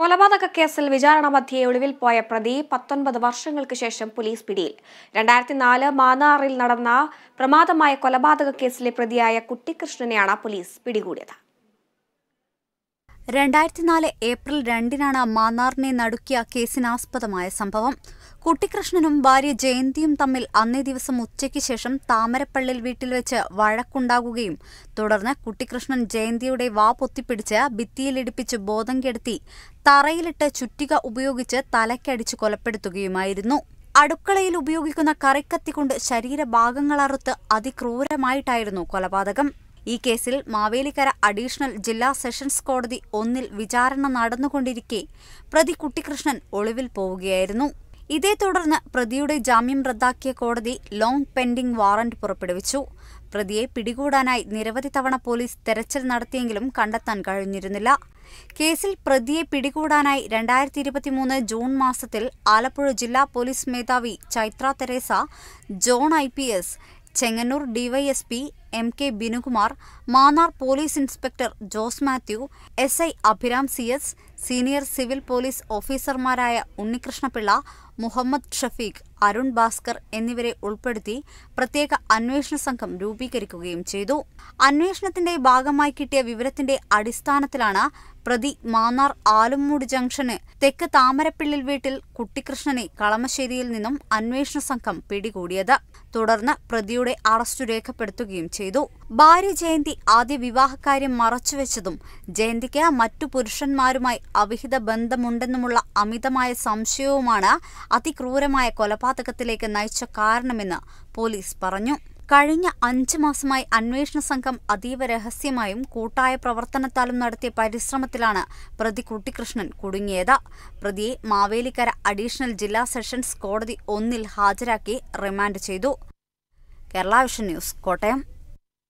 കൊലപാതക കേസിൽ വിചാരണ മധ്യേ ഒളിവിൽ പോയ പ്രതി പത്തൊൻപത് വർഷങ്ങൾക്ക് ശേഷം പോലീസ് പിടിയിൽ രണ്ടായിരത്തി നാല് മാനാറിൽ നടന്ന പ്രമാദമായ കൊലപാതക കേസിലെ പ്രതിയായ കുട്ടിക്കൃഷ്ണനെയാണ് പോലീസ് പിടികൂടിയത് രണ്ടായിരത്തിനാല് ഏപ്രിൽ രണ്ടിനാണ് മാന്നാറിനെ നടുക്കിയ കേസിനാസ്പദമായ സംഭവം കുട്ടിക്കൃഷ്ണനും ഭാര്യ ജയന്തിയും തമ്മിൽ അന്നേ ദിവസം ഉച്ചയ്ക്ക് ശേഷം താമരപ്പള്ളിൽ വീട്ടിൽ വെച്ച് വഴക്കുണ്ടാകുകയും തുടർന്ന് കുട്ടിക്കൃഷ്ണൻ ജയന്തിയുടെ വാ പൊത്തിപ്പിടിച്ച് ഭിത്തിയിലിടിപ്പിച്ച് ബോധം കെടുത്തി തറയിലിട്ട് ചുറ്റിക ഉപയോഗിച്ച് തലക്കടിച്ച് കൊലപ്പെടുത്തുകയുമായിരുന്നു അടുക്കളയിൽ ഉപയോഗിക്കുന്ന കറിക്കത്തി കൊണ്ട് ശരീരഭാഗങ്ങളറുത്ത് അതിക്രൂരമായിട്ടായിരുന്നു കൊലപാതകം ഈ കേസിൽ മാവേലിക്കര അഡീഷണൽ ജില്ലാ സെഷൻസ് കോടതി ഒന്നിൽ വിചാരണ നടന്നുകൊണ്ടിരിക്കെ പ്രതി കുട്ടികൃഷ്ണൻ ഒളിവിൽ പോവുകയായിരുന്നു ഇതേ തുടർന്ന് പ്രതിയുടെ ജാമ്യം റദ്ദാക്കിയ കോടതി ലോങ് പെൻഡിംഗ് വാറന്റ് പുറപ്പെടുവിച്ചു പ്രതിയെ പിടികൂടാനായി നിരവധി തവണ പോലീസ് തെരച്ചിൽ നടത്തിയെങ്കിലും കണ്ടെത്താൻ കഴിഞ്ഞിരുന്നില്ല കേസിൽ പ്രതിയെ പിടികൂടാനായി രണ്ടായിരത്തി ഇരുപത്തിമൂന്ന് ജൂൺ മാസത്തിൽ ആലപ്പുഴ ജില്ലാ പോലീസ് മേധാവി Chaitra Teresa John I P S Chengannur DYSP M K Binukumar Mannar police inspector Jose Mathew S I Abhiram C S senior civil police ഓഫീസർമാരായ ഉണ്ണികൃഷ്ണപിള്ള മുഹമ്മദ് ഷഫീഖ് അരുൺ ഭാസ്കർ എന്നിവരെ ഉൾപ്പെടുത്തി പ്രത്യേക അന്വേഷണ സംഘം രൂപീകരിക്കുകയും ചെയ്തു അന്വേഷണത്തിന്റെ ഭാഗമായി കിട്ടിയ വിവരത്തിന്റെ അടിസ്ഥാനത്തിലാണ് പ്രതി മാന്നാർ ആലുംമൂട് ജംഗ്ഷന് തെക്ക് താമരപ്പിള്ളിൽ വീട്ടിൽ കുട്ടിക്കൃഷ്ണനെ കളമശ്ശേരിയിൽ നിന്നും അന്വേഷണ സംഘം പിടികൂടിയത് തുടർന്ന് പ്രതിയുടെ അറസ്റ്റ് രേഖപ്പെടുത്തുകയും ചെയ്തു ചെയ്തു ഭാര്യ ജയന്തി ആദ്യ വിവാഹക്കാര്യം മറച്ചുവെച്ചതും ജയന്തിക്ക് മറ്റു പുരുഷന്മാരുമായി അവിഹിത ബന്ധമുണ്ടെന്നുമുള്ള അമിതമായ സംശയവുമാണ് അതിക്രൂരമായ കൊലപാതകത്തിലേക്ക് നയിച്ച കാരണമെന്ന് പോലീസ് പറഞ്ഞു കഴിഞ്ഞ അഞ്ച് മാസമായി അന്വേഷണ സംഘം അതീവ രഹസ്യമായും കൂട്ടായ പ്രവർത്തനത്താലും നടത്തിയ പരിശ്രമത്തിലാണ് പ്രതി കുട്ടിക്കൃഷ്ണൻ കുടുങ്ങിയത് പ്രതിയെ മാവേലിക്കര അഡീഷണൽ ജില്ലാ സെഷൻസ് കോടതി ഒന്നിൽ ഹാജരാക്കി റിമാൻഡ് ചെയ്തു കേരള വിഷൻ ന്യൂസ് കോട്ടയം